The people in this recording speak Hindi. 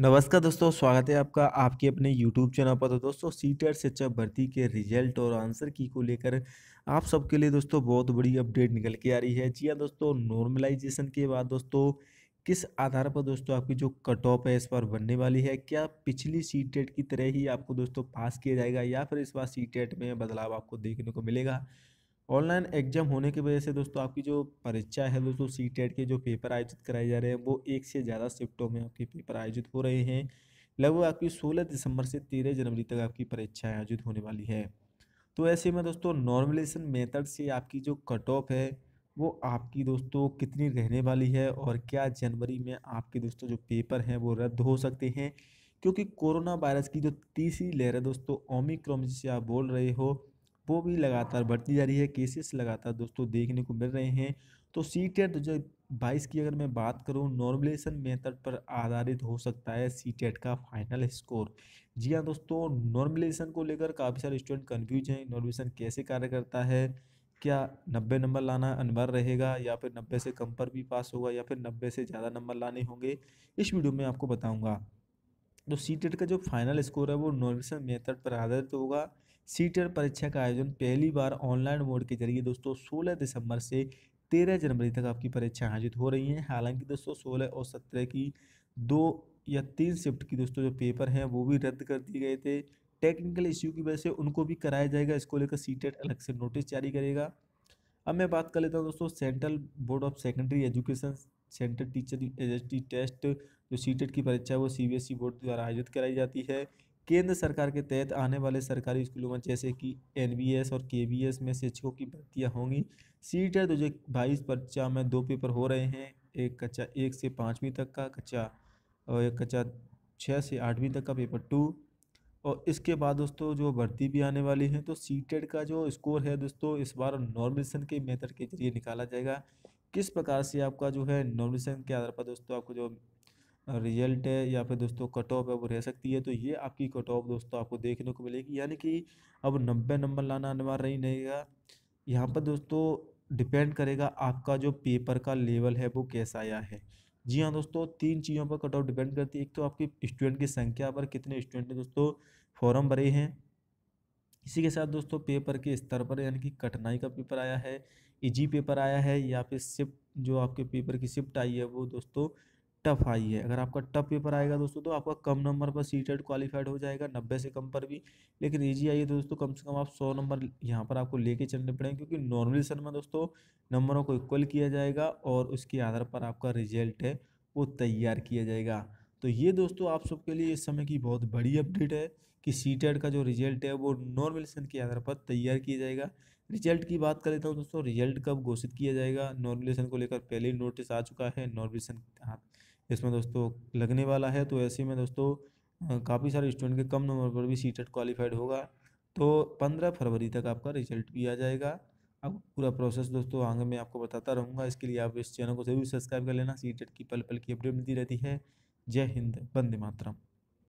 नमस्कार दोस्तों स्वागत है आपका आपके अपने यूट्यूब चैनल पर तो दोस्तों सी टेट शिक्षा भर्ती के रिजल्ट और आंसर की को लेकर आप सबके लिए दोस्तों बहुत बड़ी अपडेट निकल के आ रही है जी हाँ दोस्तों नॉर्मलाइजेशन के बाद दोस्तों किस आधार पर दोस्तों आपकी जो कट ऑफ है इस बार बनने वाली है क्या पिछली सी टेट की तरह ही आपको दोस्तों पास किया जाएगा या फिर इस बार सी टेट में बदलाव आपको देखने को मिलेगा ऑनलाइन एग्जाम होने की वजह से दोस्तों आपकी जो परीक्षा है दोस्तों सी टेट e के जो पेपर आयोजित कराए जा रहे हैं वो एक से ज़्यादा शिफ्टों में आपके पेपर आयोजित हो रहे हैं लगभग आपकी 16 दिसंबर से 13 जनवरी तक आपकी परीक्षाएँ आयोजित होने वाली है तो ऐसे में दोस्तों नॉर्मलेशन मेथड से आपकी जो कट ऑफ है वो आपकी दोस्तों कितनी रहने वाली है और क्या जनवरी में आपके दोस्तों जो पेपर हैं वो रद्द हो सकते हैं क्योंकि कोरोना वायरस की जो तीसरी लहर है दोस्तों ओमिक्रोम जिसे आप बोल रहे हो वो भी लगातार बढ़ती जा रही है केसेस लगातार दोस्तों देखने को मिल रहे हैं तो सी टेट दो बाईस की अगर मैं बात करूँ नॉर्मलेशन मेथड पर आधारित हो सकता है सी टेट का फाइनल स्कोर जी हाँ दोस्तों नॉर्मलेशन को लेकर काफ़ी सारे स्टूडेंट कन्फ्यूज हैं नॉर्मलेशन कैसे कार्य करता है क्या नब्बे नंबर लाना अनिवार्य रहेगा या फिर नब्बे से कम पर भी पास होगा या फिर नब्बे से ज़्यादा नंबर लाने होंगे इस वीडियो में आपको बताऊँगा तो सी टेट का जो फाइनल स्कोर है वो नॉर्मलेशन मेथड पर आधारित होगा सी परीक्षा का आयोजन पहली बार ऑनलाइन मोड के जरिए दोस्तों 16 दिसंबर से 13 जनवरी तक आपकी परीक्षा आयोजित हो रही हैं हालांकि दोस्तों 16 और 17 की दो या तीन शिफ्ट की दोस्तों जो पेपर हैं वो भी रद्द कर दिए गए थे टेक्निकल इश्यू की वजह से उनको भी कराया जाएगा इसको लेकर सी अलग से नोटिस जारी करेगा अब मैं बात कर लेता हूँ दोस्तों central board of secondary education centre teacher S test जो सी की परीक्षा है वो सी बोर्ड द्वारा आयोजित कराई जाती है केंद्र सरकार के तहत आने वाले सरकारी स्कूलों में जैसे कि एनबीएस और केबीएस में शिक्षकों की भर्तियाँ होंगी सीट है दो हज़ार बाईस परीक्षा में दो पेपर हो रहे हैं एक कक्षा एक से पाँचवीं तक का कक्षा और एक कक्षा छः से आठवीं तक का पेपर टू और इसके बाद दोस्तों जो भर्ती भी आने वाली है तो सीटेड का जो स्कोर है दोस्तों इस बार नॉर्मलेशन के मेथड के जरिए निकाला जाएगा किस प्रकार से आपका जो है नॉर्मलेशन के आधार पर दोस्तों आपको जो रिजल्ट है या फिर दोस्तों कट ऑफ है वो रह सकती है तो ये आपकी कट ऑफ दोस्तों आपको देखने को मिलेगी यानी कि अब नब्बे नंबर लाना अनिवार्य नहीं रहेगा यहाँ पर दोस्तों डिपेंड करेगा आपका जो पेपर का लेवल है वो कैसा आया है जी हाँ दोस्तों तीन चीज़ों पर कट ऑफ डिपेंड करती है एक तो आपकी स्टूडेंट की संख्या पर कितने स्टूडेंट ने दोस्तों फॉर्म भरे हैं इसी के साथ दोस्तों पेपर के स्तर पर यानी कि कठिनाई का पेपर आया है इजी पेपर आया है या फिर शिफ्ट जो आपके पेपर की शिफ्ट आई है वो दोस्तों टफ आई है अगर आपका टफ पेपर आएगा दोस्तों तो आपका कम नंबर पर सी टेट क्वालिफाइड हो जाएगा नब्बे से कम पर भी लेकिन ईजी आई है दोस्तों कम से कम आप सौ नंबर यहाँ पर आपको लेके चलने पड़ेंगे क्योंकि नॉर्मल सर में दोस्तों नंबरों को इक्वल किया जाएगा और उसके आधार पर आपका रिजल्ट है वो तैयार किया जाएगा तो ये दोस्तों आप सबके लिए इस समय की बहुत बड़ी अपडेट है कि सी का जो रिजल्ट है वो नॉर्मल सन के आधार पर तैयार किया जाएगा रिजल्ट की बात कर लेता तो हूँ दोस्तों रिजल्ट कब घोषित किया जाएगा नॉर्मलेशन को लेकर पहले ही नोटिस आ चुका है नॉर्मलेशन इसमें दोस्तों लगने वाला है तो ऐसे में दोस्तों काफ़ी सारे स्टूडेंट के कम नंबर पर भी सी टेट क्वालिफाइड होगा तो पंद्रह फरवरी तक आपका रिजल्ट भी आ जाएगा अब पूरा प्रोसेस दोस्तों आगे मैं आपको बताता रहूँगा इसके लिए आप इस चैनल को जरूर सब्सक्राइब कर लेना सी टेट की पल पल की अपडेट मिलती रहती है जय हिंद वंदे मातरम